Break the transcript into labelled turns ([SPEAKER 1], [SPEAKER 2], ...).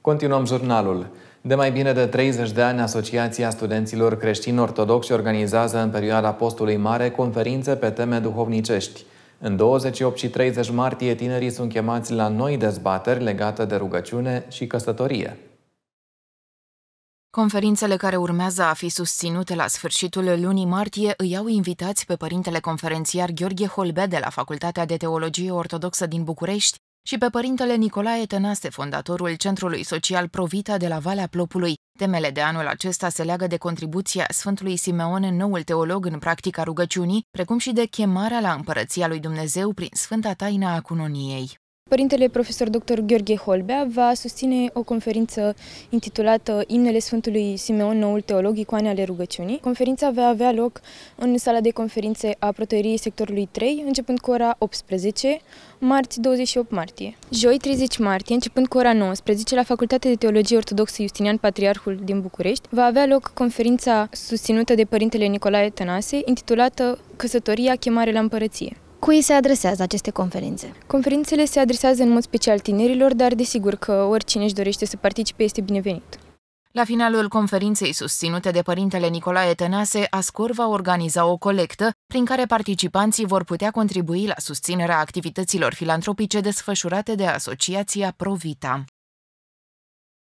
[SPEAKER 1] Continuăm jurnalul. De mai bine de 30 de ani, Asociația Studenților Creștini Ortodoxi organizează în perioada postului mare conferințe pe teme duhovnicești. În 28 și 30 martie, tinerii sunt chemați la noi dezbateri legate de rugăciune și căsătorie.
[SPEAKER 2] Conferințele care urmează a fi susținute la sfârșitul lunii martie îi au invitați pe părintele conferențiar Gheorghe Holbe de la Facultatea de Teologie Ortodoxă din București, și pe părintele Nicolae Tănase, fondatorul Centrului Social Provita de la Valea Plopului. Temele de anul acesta se leagă de contribuția Sfântului Simeon, noul teolog în practica rugăciunii, precum și de chemarea la împărăția lui Dumnezeu prin Sfânta Taina a Cunoniei.
[SPEAKER 3] Părintele profesor dr. Gheorghe Holbea va susține o conferință intitulată Imnele Sfântului Simeon, noul teolog, icoane ale rugăciunii. Conferința va avea loc în sala de conferințe a protoieriei sectorului 3, începând cu ora 18, marți 28 martie. Joi 30 martie, începând cu ora 19, la Facultatea de Teologie Ortodoxă Justinian Patriarhul din București, va avea loc conferința susținută de părintele Nicolae Tănase, intitulată Căsătoria, chemare la împărăție. Cui se adresează aceste conferințe? Conferințele se adresează în mod special tinerilor, dar desigur că oricine își dorește să participe este binevenit.
[SPEAKER 2] La finalul conferinței susținute de părintele Nicolae Tănase, Ascor va organiza o colectă prin care participanții vor putea contribui la susținerea activităților filantropice desfășurate de Asociația Provita.